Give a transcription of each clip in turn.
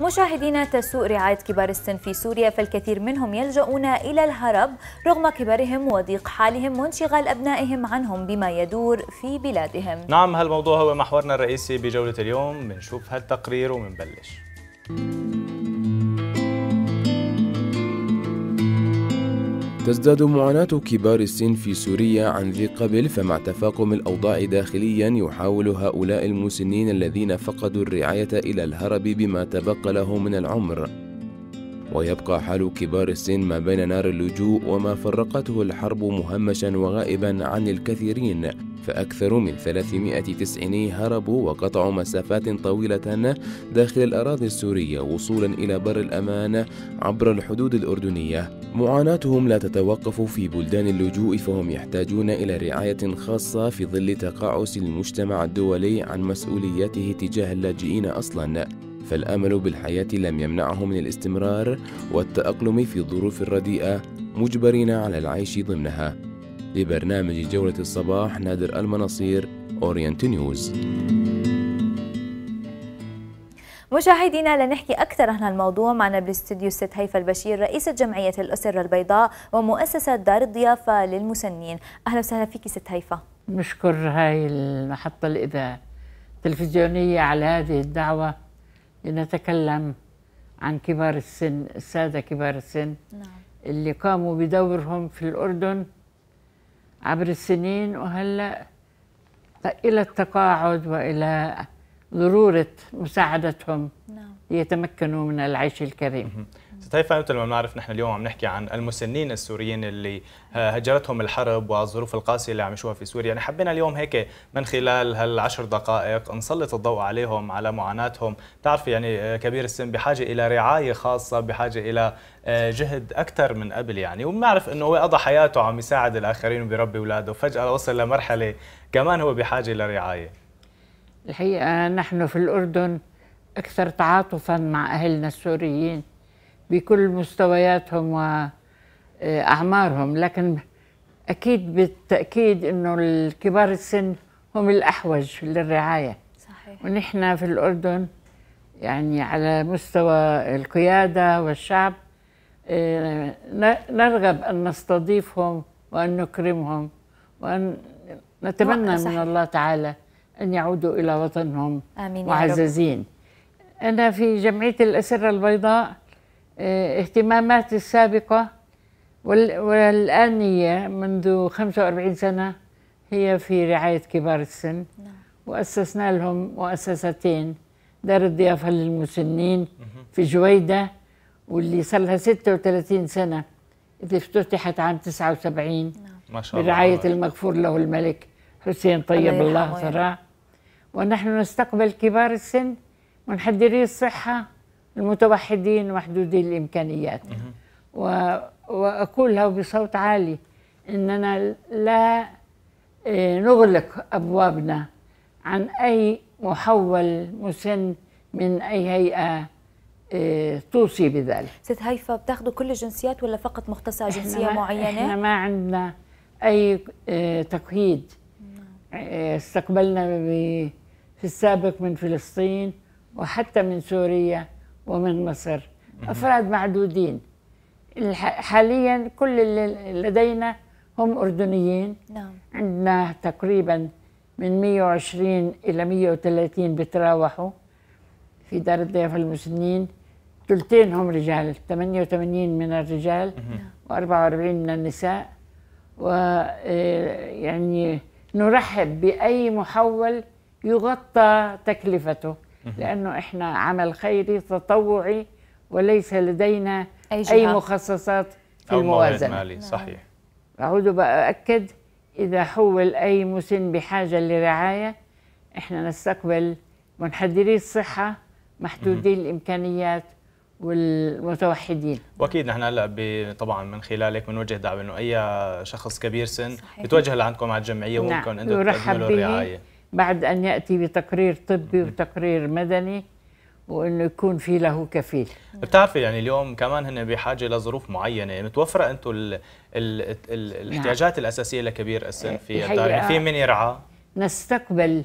مشاهدينا تسوء رعاية كبار السن في سوريا فالكثير منهم يلجؤون إلى الهرب رغم كبرهم وضيق حالهم وانشغال أبنائهم عنهم بما يدور في بلادهم نعم هالموضوع هو محورنا الرئيسي بجولة اليوم بنشوف هالتقرير ومنبلش Thank you. تزداد معاناة كبار السن في سوريا عن ذي قبل فمع تفاقم الأوضاع داخليا يحاول هؤلاء المسنين الذين فقدوا الرعاية إلى الهرب بما تبقى له من العمر ويبقى حال كبار السن ما بين نار اللجوء وما فرقته الحرب مهمشا وغائبا عن الكثيرين فأكثر من 300 تسعيني هربوا وقطعوا مسافات طويلة داخل الأراضي السورية وصولا إلى بر الأمان عبر الحدود الأردنية معاناتهم لا تتوقف في بلدان اللجوء فهم يحتاجون إلى رعاية خاصة في ظل تقاعس المجتمع الدولي عن مسؤولياته تجاه اللاجئين أصلاً فالامل بالحياه لم يمنعهم من الاستمرار والتاقلم في الظروف الرديئه مجبرين على العيش ضمنها لبرنامج جوله الصباح نادر المناصير اورينت نيوز مشاهدينا لنحكي أكثر عن الموضوع معنا بالاستديو الست هيفا البشير رئيسة جمعية الاسر البيضاء ومؤسسة دار الضيافة للمسنين أهلا وسهلا فيك ست هيفا نشكر هاي المحطة الإذاعة التلفزيونية على هذه الدعوة لنتكلم عن كبار السن السادة كبار السن نعم. اللي قاموا بدورهم في الأردن عبر السنين وهلأ إلى التقاعد وإلى ضروره مساعدتهم نعم. ليتمكنوا من العيش الكريم ستايفا مثل لما بنعرف نحن اليوم عم نحكي عن المسنين السوريين اللي آه، هجرتهم الحرب والظروف القاسيه اللي عم يشوفها في سوريا، يعني حبينا اليوم هيك من خلال هالعشر دقائق نسلط الضوء عليهم على معاناتهم، بتعرفي يعني آه، كبير السن بحاجه الى رعايه خاصه، بحاجه الى آه، جهد اكثر من قبل يعني، وبنعرف انه هو قضى حياته عم يساعد الاخرين وبيربي اولاده، فجاه وصل لمرحله كمان هو بحاجه لرعايه. الحقيقة نحن في الأردن أكثر تعاطفا مع أهلنا السوريين بكل مستوياتهم وأعمارهم لكن أكيد بالتأكيد أنه الكبار السن هم الأحوج للرعاية صحيح ونحن في الأردن يعني على مستوى القيادة والشعب اه، نرغب أن نستضيفهم وأن نكرمهم وأن نتمنى من الله تعالى أن يعودوا إلى وطنهم آمين معززين أنا في جمعية الأسرة البيضاء آه، اهتماماتي السابقة والآنية منذ 45 سنة هي في رعاية كبار السن نعم. وأسسنا لهم مؤسستين دار الضيافة للمسنين في جويدة واللي صار لها 36 سنة اللي افتتحت عام 79 نعم. برعاية المغفور له الملك حسين طيب الله, ثراه ونحن نستقبل كبار السن منحدري الصحة المتوحدين محدودي الإمكانيات و... وأقولها بصوت عالي إننا لا آه، نغلق أبوابنا عن أي محول مسن من أي هيئة آه، توصي بذلك ست هيفا بتاخذوا كل الجنسيات ولا فقط مختصة جنسية معينة؟ احنا ما عندنا أي آه، تقييد استقبلنا في السابق من فلسطين وحتى من سوريا ومن مصر أفراد معدودين حاليا كل اللي لدينا هم أردنيين نعم. عندنا تقريبا من 120 إلى 130 بتراوحوا في دار الضيافة المسنين ثلثين هم رجال 88 من الرجال و44 من النساء ويعني آه، نرحب باي محول يغطى تكلفته لانه احنا عمل خيري تطوعي وليس لدينا اي, أي مخصصات في أو الموازنه مالي. نعم. صحيح اعود باكد اذا حول اي مسن بحاجه لرعايه احنا نستقبل منحدري الصحه محدودي الامكانيات والمتوحدين واكيد نحن هلا طبعا من خلالك بنوجه دعم انه اي شخص كبير سن صحيح. يتوجه لعندكم على الجمعيه وممكن نعم. انتم تقدموا الرعايه بعد ان ياتي بتقرير طبي وتقرير مدني وانه يكون في له كفيل بتعرفي يعني اليوم كمان هن بحاجه لظروف معينه متوفره انتم ال... ال... ال... نعم. الاحتياجات نعم. الاساسيه لكبير السن في الدار يعني في من يرعى نستقبل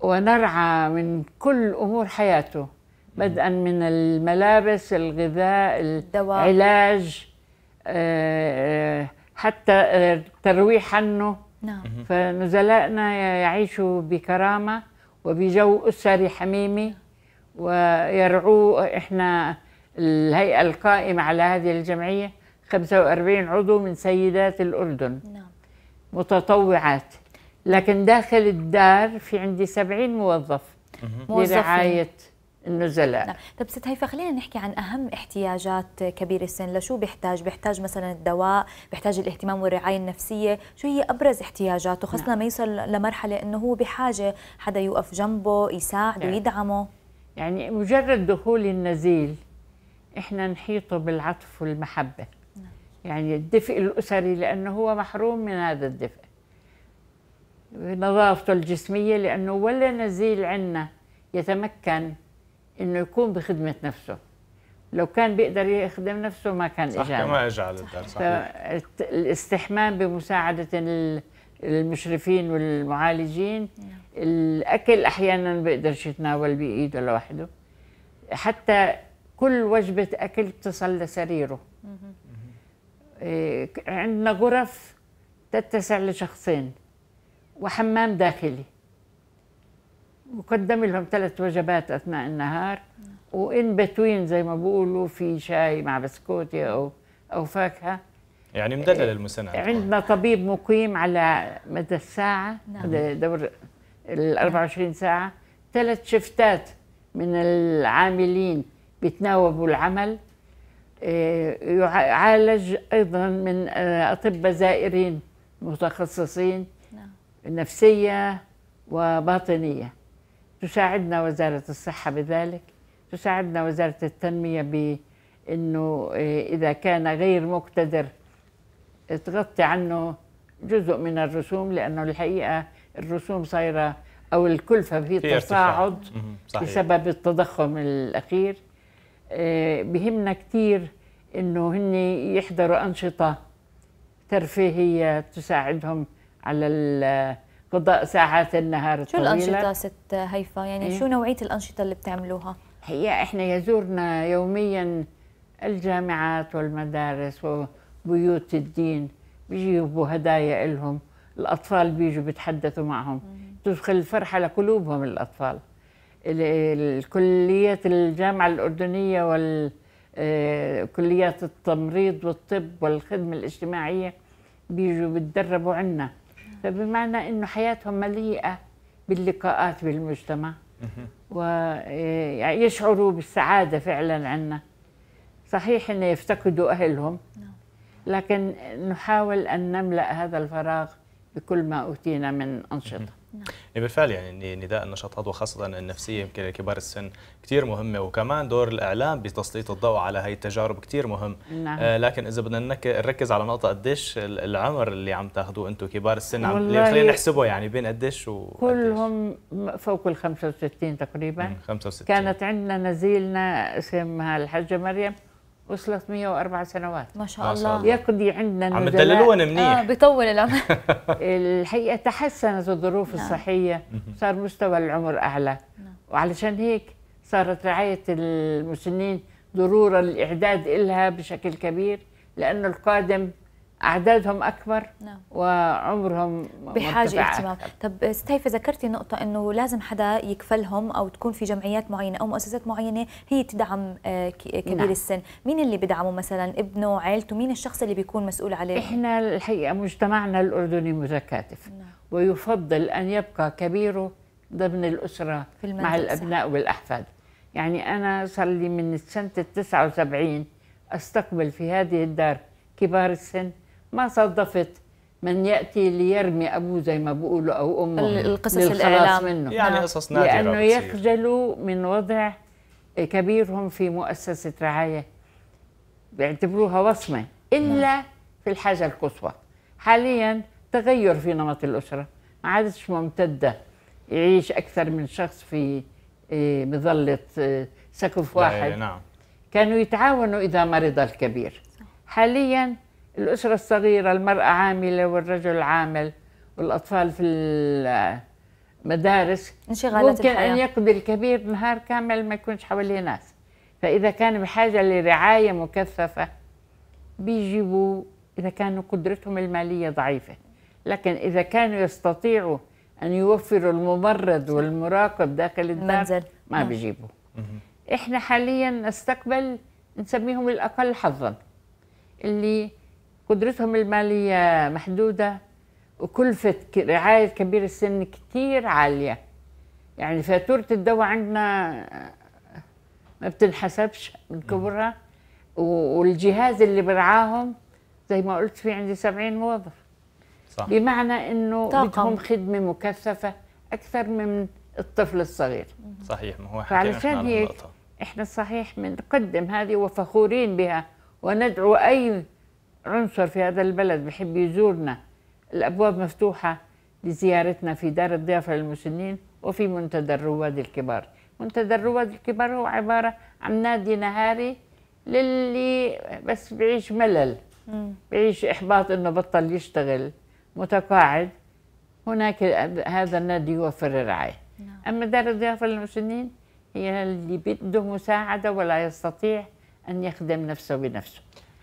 ونرعى من كل امور حياته بدءا من الملابس الغذاء العلاج آه، آه، حتى الترويح آه، عنه نعم. فنزلائنا يعيشوا بكرامة وبجو أسري حميمي ويرعوه إحنا الهيئة القائمة على هذه الجمعية 45 عضو من سيدات الأردن نعم. متطوعات لكن داخل الدار في عندي 70 موظف لرعاية النزلاء نعم. طب ست هيفا خلينا نحكي عن اهم احتياجات كبير السن لشو بيحتاج بيحتاج مثلا الدواء بيحتاج الاهتمام والرعايه النفسيه شو هي ابرز احتياجاته نعم. خاصه نعم. ما يوصل لمرحله انه هو بحاجه حدا يوقف جنبه يساعده نعم. يدعمه يعني مجرد دخول النزيل احنا نحيطه بالعطف والمحبه نعم. يعني الدفء الاسري لانه هو محروم من هذا الدفء نظافته الجسميه لانه ولا نزيل عندنا يتمكن انه يكون بخدمه نفسه لو كان بيقدر يخدم نفسه ما كان صح اجى ما اجى على الدار صحيح الاستحمام بمساعده المشرفين والمعالجين نعم. الاكل احيانا بيقدرش يتناول بايده لوحده حتى كل وجبه اكل تصل لسريره إيه، عندنا غرف تتسع لشخصين وحمام داخلي مقدم لهم ثلاث وجبات اثناء النهار وان بتوين زي ما بيقولوا في شاي مع بسكوتة او او فاكهه يعني مدلل المسنة آه، عندنا طبيب مقيم على مدى الساعه نعم. دور ال 24 ساعه ثلاث شفتات من العاملين بيتناوبوا العمل آه، يعالج ايضا من آه، اطباء زائرين متخصصين نعم. نفسيه وباطنيه تساعدنا وزارة الصحة بذلك تساعدنا وزارة التنمية بأنه آه، إذا كان غير مقتدر تغطي عنه جزء من الرسوم لأنه الحقيقة الرسوم صايرة أو الكلفة في, تصاعد صحيح. بسبب التضخم الأخير آه، بهمنا كثير انه هن يحضروا انشطه ترفيهيه تساعدهم على قضاء ساعات النهار شو الطويلة. الأنشطة ست هيفا يعني إيه؟ شو نوعية الأنشطة اللي بتعملوها هي إحنا يزورنا يوميا الجامعات والمدارس وبيوت الدين بيجيبوا هدايا إلهم الأطفال بيجوا بيتحدثوا معهم تدخل الفرحة لقلوبهم الأطفال الكليات الجامعة الأردنية وكليات آه، التمريض والطب والخدمة الاجتماعية بيجوا بتدربوا عنا فبمعنى انه حياتهم مليئه باللقاءات بالمجتمع ويشعروا إيه، يعني بالسعاده فعلا عنا صحيح ان يفتقدوا اهلهم نعم. لكن نحاول ان نملا هذا الفراغ بكل ما اوتينا من انشطه نعم. بالفعل يعني نداء النشاطات وخاصة النفسية يمكن لكبار السن كثير مهمة وكمان دور الإعلام بتسليط الضوء على هاي التجارب كثير مهم نعم. آه لكن إذا بدنا نركز على نقطة قديش العمر اللي عم تاخذوه أنتم كبار السن عم خلينا نحسبه يعني بين قديش و كلهم فوق ال 65 تقريبا 65 كانت عندنا نزيلنا اسمها الحجه مريم وصلت 104 سنوات ما شاء الله يقضي عندنا عم تدللونا منيح آه بيطول العمر الحقيقه تحسنت الظروف نعم. الصحيه صار مستوى العمر اعلى نعم. وعلشان هيك صارت رعايه المسنين ضروره الاعداد لها بشكل كبير لانه القادم اعدادهم اكبر نعم. وعمرهم بحاجه اهتمام طب ستيف ذكرتي نقطه انه لازم حدا يكفلهم او تكون في جمعيات معينه او مؤسسات معينه هي تدعم آه، آه، كبير نعم. السن مين اللي بدعمه مثلا ابنه عائلته مين الشخص اللي بيكون مسؤول عليه احنا الحقيقه مجتمعنا الاردني متكاتف نعم. ويفضل ان يبقى كبيره ضمن الاسره في مع الابناء صح. والاحفاد يعني انا صار لي من سنه 79 استقبل في هذه الدار كبار السن ما صدفت من ياتي ليرمي ابوه زي ما بيقولوا او امه القصص الاعلام منه يعني نعم. قصص نادره لانه يخجلوا من وضع كبيرهم في مؤسسه رعايه بيعتبروها وصمه الا نعم. في الحاجه القصوى حاليا تغير في نمط الاسره ما عادش ممتده يعيش اكثر من شخص في إيه، مظله إيه، سقف واحد نعم كانوا يتعاونوا اذا مرض الكبير حاليا الأسرة الصغيرة المرأة عاملة والرجل عامل والأطفال في المدارس انشغالات ممكن الحياة. أن يقضي الكبير نهار كامل ما يكونش حواليه ناس فإذا كان بحاجة لرعاية مكثفة بيجيبوا إذا كانوا قدرتهم المالية ضعيفة لكن إذا كانوا يستطيعوا أن يوفروا الممرض والمراقب داخل الدار منزل. ما بيجيبوا إحنا حاليا نستقبل نسميهم الأقل حظا اللي قدرتهم المالية محدودة وكلفة رعاية كبير السن كتير عالية يعني فاتورة الدواء عندنا آه، ما بتنحسبش من كبرها والجهاز اللي برعاهم زي ما قلت في عندي 70 موظف صح. بمعنى انه بدهم خدمه مكثفه اكثر من الطفل الصغير صحيح ما هو فعلشان هيك احنا صحيح بنقدم هذه وفخورين بها وندعو اي عنصر في هذا البلد بحب يزورنا الأبواب مفتوحة لزيارتنا في دار الضيافة للمسنين وفي منتدى الرواد الكبار منتدى الرواد الكبار هو عبارة عن نادي نهاري للي بس بيعيش ملل بيعيش إحباط إنه بطل يشتغل متقاعد هناك هذا النادي يوفر الرعاية نعم. أما دار الضيافة للمسنين هي اللي بده مساعدة ولا يستطيع أن يخدم نفسه بنفسه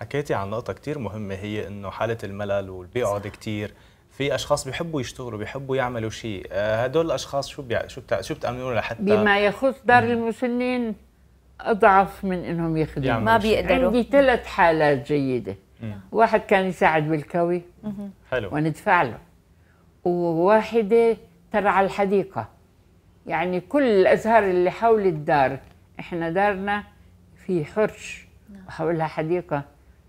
حكيتي عن نقطة كتير مهمة هي إنه حالة الملل والبيقعد كتير في اشخاص بيحبوا يشتغلوا بيحبوا يعملوا شيء آه، هدول الاشخاص شو بيع... شو بتع... شو بتامنوا لحتى بما يخص دار المسنين اضعف من انهم يخدموا ما بيقدروا عندي ثلاث حالات جيده مم. واحد كان يساعد بالكوي حلو وندفع له وواحده ترعى الحديقه يعني كل الازهار اللي حول الدار احنا دارنا في حرش وحولها نعم. حديقه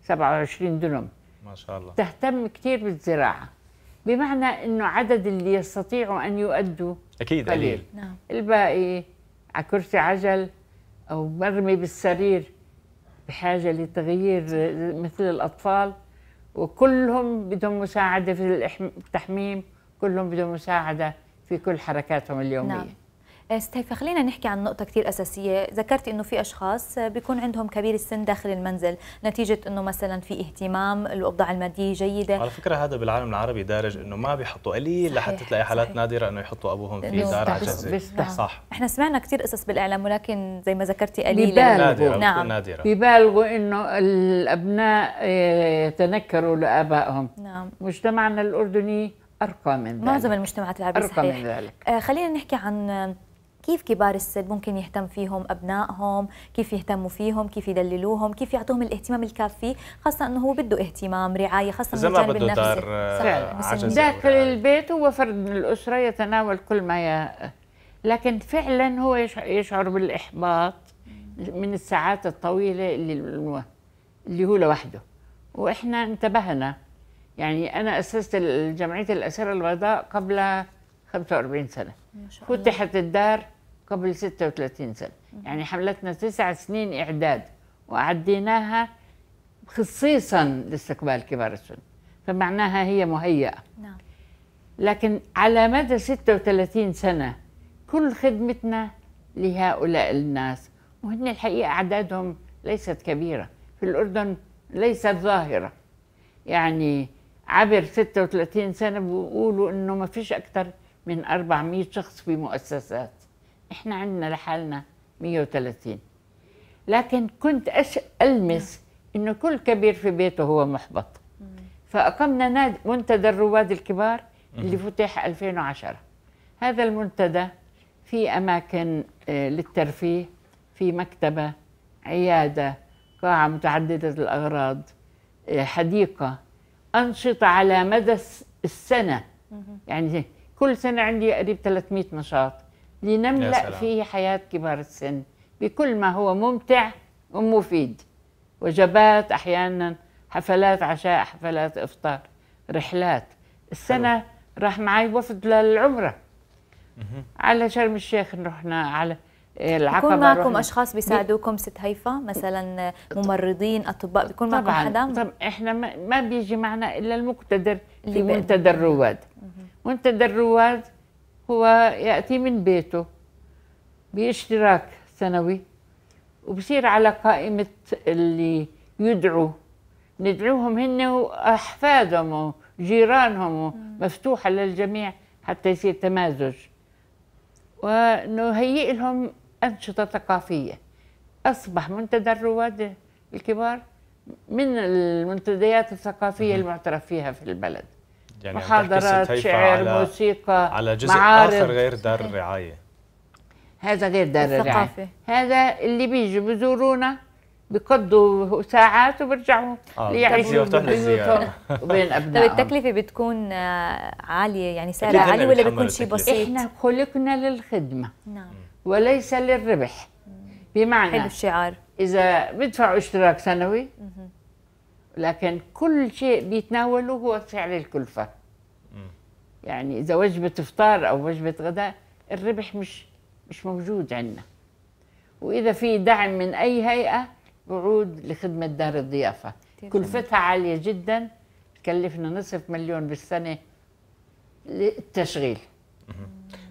27 دونم ما شاء الله تهتم كثير بالزراعه بمعنى انه عدد اللي يستطيعوا ان يؤدوا اكيد قليل, قليل. نعم. الباقي على كرسي عجل او مرمي بالسرير بحاجه لتغيير مثل الاطفال وكلهم بدهم مساعده في التحميم كلهم بدهم مساعده في كل حركاتهم اليوميه نعم. آه، ستيفا خلينا نحكي عن نقطة كثير أساسية، ذكرتي إنه في أشخاص آه، بيكون عندهم كبير السن داخل المنزل، نتيجة إنه مثلا في اهتمام، الأوضاع المادية جيدة على فكرة هذا بالعالم العربي دارج إنه ما بيحطوا قليل لحتى تلاقي حالات صحيح. نادرة إنه يحطوا أبوهم في دار عجزة صح. صح إحنا سمعنا كثير قصص بالإعلام ولكن زي ما ذكرتي قليلة نادرة نعم نادرة بيبالغوا إنه الأبناء آه، يتنكروا لآبائهم نعم مجتمعنا الأردني أرقى من ذلك معظم المجتمعات العربية أرقى صحيح. من ذلك آه خلينا نحكي عن كيف كبار السن ممكن يهتم فيهم أبنائهم كيف يهتموا فيهم كيف يدللوهم كيف يعطوهم الاهتمام الكافي خاصة أنه هو بده اهتمام رعاية خاصة من الجانب بده دار آه، داخل البيت هو فرد من الأسرة يتناول كل ما ي... لكن فعلا هو يشعر بالإحباط من الساعات الطويلة اللي, اللي هو لوحده وإحنا انتبهنا يعني أنا أسست جمعية الأسرة البيضاء قبل 45 سنة فتحت الدار قبل 36 سنة يعني حملتنا تسع سنين إعداد وعديناها خصيصا لاستقبال كبار السن فمعناها هي مهيئة نعم. لكن على مدى 36 سنة كل خدمتنا لهؤلاء الناس وهن الحقيقة أعدادهم ليست كبيرة في الأردن ليست ظاهرة يعني عبر 36 سنة بيقولوا إنه ما فيش أكثر من 400 شخص في مؤسسات احنا عندنا لحالنا 130 لكن كنت أش... ألمس أنه كل كبير في بيته هو محبط فأقمنا نادي منتدى الرواد الكبار اللي فتح 2010 هذا المنتدى في أماكن آه، للترفيه في مكتبة عيادة قاعة متعددة الأغراض آه، حديقة أنشطة على مدى السنة يعني كل سنة عندي قريب 300 نشاط لنملأ فيه حياة كبار السن بكل ما هو ممتع ومفيد وجبات أحيانا حفلات عشاء حفلات إفطار رحلات السنة حلو. راح معي وفد للعمرة على شرم الشيخ رحنا على العقبة بيكون معكم رحنا. أشخاص بيساعدوكم ست هيفا مثلا ممرضين أطباء بيكون معكم حدا طبعا إحنا ما بيجي معنا إلا المقتدر في منتدى الرواد منتدى الرواد هو يأتي من بيته باشتراك سنوي وبصير على قائمة اللي يدعوا ندعوهم هن وأحفادهم وجيرانهم مفتوحة للجميع حتى يصير تمازج ونهيئ لهم أنشطة ثقافية أصبح منتدى الرواد الكبار من المنتديات الثقافية المعترف فيها في البلد يعني محاضرات شعر على موسيقى على جزء معارض. اخر غير دار الرعايه هذا غير دار الرعايه هذا اللي بيجوا بزورونا بقضوا ساعات وبرجعوا آه ليعيشوا بيوتهم وبين ابنائهم طيب التكلفه بتكون آه، عاليه يعني سعرها عالي ولا بتكون شيء بسيط؟ احنا خلقنا للخدمه نعم وليس للربح بمعنى حلو الشعار اذا بدفعوا اشتراك سنوي لكن كل شيء بيتناوله هو سعر الكلفة يعني إذا وجبة إفطار أو وجبة غداء الربح مش مش موجود عندنا وإذا في دعم من أي هيئة بعود لخدمة دار الضيافة كلفتها عالية جدا تكلفنا نصف مليون بالسنة للتشغيل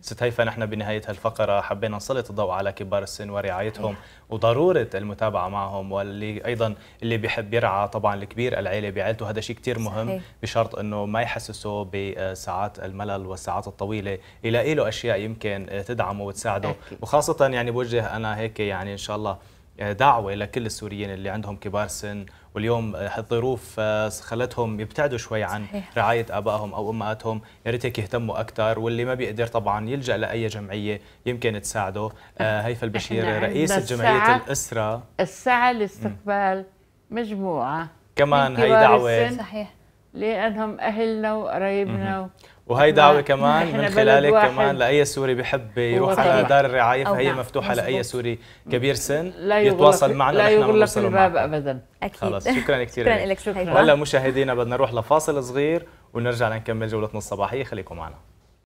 ست هيفا نحن بنهاية هالفقرة حبينا نسلط الضوء على كبار السن ورعايتهم وضرورة المتابعة معهم واللي أيضا اللي بيحب يرعى طبعا الكبير العيلة بعيلته هذا شيء كثير مهم صحيح. بشرط أنه ما يحسسه بساعات الملل والساعات الطويلة يلاقي له أشياء يمكن تدعمه وتساعده أكيد. وخاصة يعني بوجه أنا هيك يعني إن شاء الله دعوة لكل السوريين اللي عندهم كبار سن واليوم الظروف آه، آه، خلتهم يبتعدوا شوي عن صحيح. رعايه ابائهم او امهاتهم يا ريت هيك يهتموا اكثر واللي ما بيقدر طبعا يلجا لاي جمعيه يمكن تساعده آه، هيفا البشير رئيس جمعيه الاسره السعه لاستقبال مجموعه كمان هي دعوه صحيح لانهم اهلنا وقرايبنا وهي دعوه كمان من خلالك كمان لاي سوري بحب يروح على دار الرعايه فهي نعم. مفتوحه مزبوط. لاي سوري كبير سن يتواصل لك. معنا لا يغلق الباب ابدا اكيد خلص شكرا كثير شكرا لك شكرا هلا مشاهدينا بدنا نروح لفاصل صغير ونرجع لنكمل جولتنا الصباحيه خليكم معنا